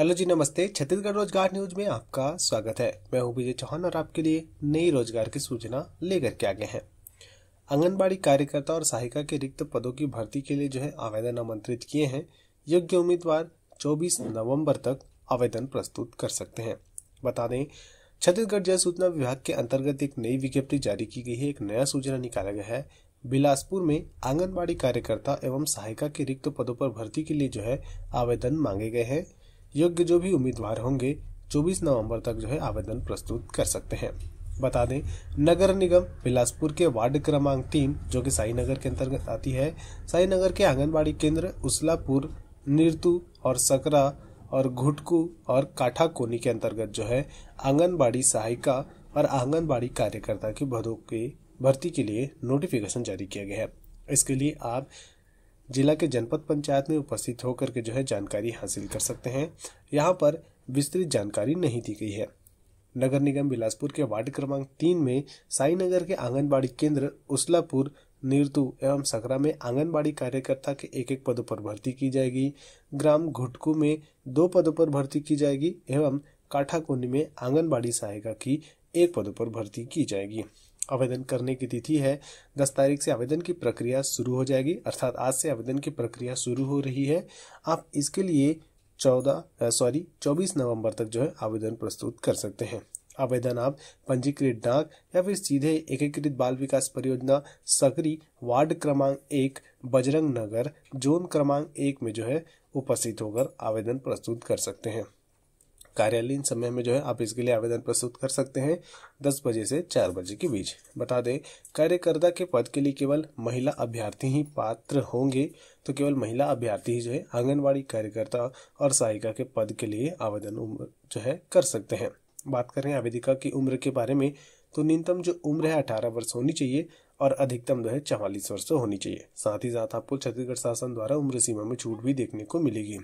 hello जी नमस्ते छत्तीसगढ़ रोजगार news में आपका स्वागत है मैं हूं विजय चौहान और आपके लिए नई रोजगार की सूचना लेकर के आ गए हैं आंगनबाड़ी कार्यकर्ता और सहायिका के रिक्त पदों की भर्ती के लिए जो है आवेदन आमंत्रित किए हैं योग्य उम्मीदवार 24 नवंबर तक आवेदन प्रस्तुत कर सकते हैं बता दें छत्तीसगढ़ जल सूचना विभाग के अंतर्गत एक नई विज्ञप्ति जारी की गई है एक नया सूचना निकाला गया है बिलासपुर में आंगनबाड़ी कार्यकर्ता एवं सहायिका के रिक्त पदों पर भर्ती के लिए जो है आवेदन मांगे गए हैं योग्य जो भी उम्मीदवार होंगे 24 नवंबर तक जो है आवेदन प्रस्तुत कर सकते हैं बता दें नगर निगम बिलासपुर के वार्ड क्रमांक तीन जो कि साई नगर के अंतर्गत आती है साई नगर के आंगनबाड़ी केंद्र उसलापुर निरतू और सकरा और घुटकू और काठा कोनी के अंतर्गत जो है आंगनबाड़ी सहायिका और आंगनबाड़ी कार्यकर्ता की भदों की भर्ती के लिए नोटिफिकेशन जारी किया गया है इसके लिए आप जिला के जनपद पंचायत में उपस्थित होकर के जो है जानकारी हासिल कर सकते हैं यहाँ पर विस्तृत जानकारी नहीं दी गई है नगर निगम बिलासपुर के वार्ड क्रमांक तीन में साईनगर के आंगनबाड़ी केंद्र उसलापुर नीरतू एवं सकरा में आंगनबाड़ी कार्यकर्ता के एक एक पदों पर भर्ती की जाएगी ग्राम घुटकू में दो पदों पर भर्ती की जाएगी एवं काठाकुंड में आंगनबाड़ी सहायिका की एक पदों पर भर्ती की जाएगी आवेदन करने की तिथि है दस तारीख से आवेदन की प्रक्रिया शुरू हो जाएगी अर्थात आज से आवेदन की प्रक्रिया शुरू हो रही है आप इसके लिए चौदह सॉरी चौबीस नवंबर तक जो है आवेदन प्रस्तुत कर सकते हैं आवेदन आप पंजीकृत डाक या फिर सीधे एकीकृत बाल विकास परियोजना सकरी वार्ड क्रमांक एक बजरंग नगर जोन क्रमांक एक में जो है उपस्थित होकर आवेदन प्रस्तुत कर सकते हैं कार्यालयीन समय में जो है आप इसके लिए आवेदन प्रस्तुत कर सकते हैं दस बजे से चार बजे के बीच बता दें कार्यकर्ता के पद के लिए केवल महिला अभ्यर्थी ही पात्र होंगे तो केवल महिला अभ्यर्थी ही जो है आंगनबाड़ी कार्यकर्ता और सहायिका के पद के लिए आवेदन उम्र जो है कर सकते हैं बात करें आवेदिका की उम्र के बारे में तो न्यूनतम जो उम्र है अठारह वर्ष होनी चाहिए और अधिकतम जो है चवालीस वर्ष तो होनी चाहिए साथ ही साथ आपको छत्तीसगढ़ शासन द्वारा उम्र सीमा में छूट भी देखने को मिलेगी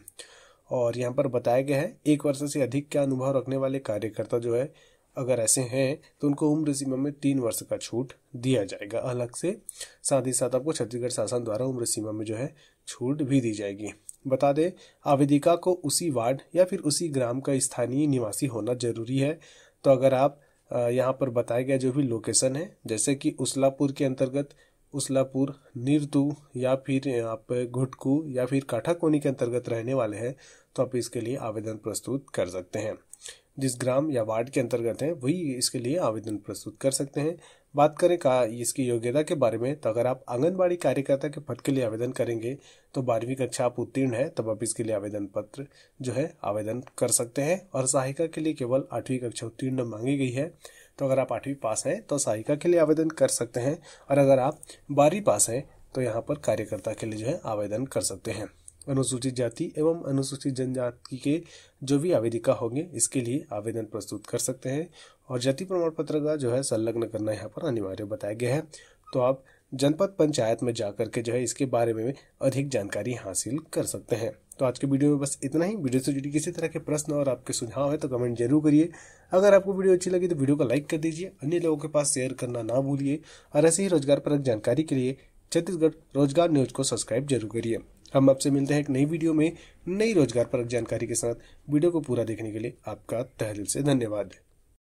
और यहाँ पर बताया गया है एक वर्ष से अधिक का अनुभव रखने वाले कार्यकर्ता जो है अगर ऐसे हैं तो उनको उम्र सीमा में तीन वर्ष का छूट दिया जाएगा अलग से साथ ही साथ आपको छत्तीसगढ़ शासन द्वारा उम्र सीमा में जो है छूट भी दी जाएगी बता दें आवेदिका को उसी वार्ड या फिर उसी ग्राम का स्थानीय निवासी होना जरूरी है तो अगर आप यहाँ पर बताया गया जो भी लोकेशन है जैसे कि उसलापुर के अंतर्गत उसलापुर नीरतू या फिर आप घुटकू या फिर काठाकोनी के अंतर्गत रहने वाले हैं तो आप इसके लिए आवेदन प्रस्तुत कर सकते हैं जिस ग्राम या वार्ड के अंतर्गत हैं वही इसके लिए आवेदन प्रस्तुत कर सकते हैं बात करें का इसकी योग्यता के बारे में तो अगर आप आंगनबाड़ी कार्यकर्ता के पद के लिए आवेदन करेंगे तो बारहवीं कक्षा आप उत्तीर्ण है तब आप इसके लिए आवेदन पत्र जो है आवेदन कर सकते हैं और सहायिका के लिए केवल आठवीं कक्षा उत्तीर्ण मांगी गई है तो अगर आप आठवीं पास हैं तो सहायिका के लिए आवेदन कर सकते हैं और अगर आप बारहवीं पास हैं तो यहाँ पर कार्यकर्ता के लिए जो है आवेदन कर सकते हैं अनुसूचित जाति एवं अनुसूचित जनजाति के जो भी आवेदिका होंगे इसके लिए आवेदन प्रस्तुत कर सकते हैं और जाति प्रमाण पत्र का जो है संलग्न करना यहाँ पर अनिवार्य बताया गया है तो आप जनपद पंचायत में जाकर के जो है इसके बारे में अधिक जानकारी हासिल कर सकते हैं तो आज के वीडियो में बस इतना ही वीडियो से जुड़ी किसी तरह के प्रश्न और आपके सुझाव है तो कमेंट जरूर करिए अगर आपको वीडियो अच्छी लगी तो वीडियो को लाइक कर दीजिए अन्य लोगों के पास शेयर करना ना भूलिए और ऐसे ही रोजगार परक जानकारी के लिए छत्तीसगढ़ रोजगार न्यूज को सब्सक्राइब जरूर करिए हम आपसे मिलते हैं एक नई वीडियो में नई रोजगार परक जानकारी के साथ वीडियो को पूरा देखने के लिए आपका तहदिल से धन्यवाद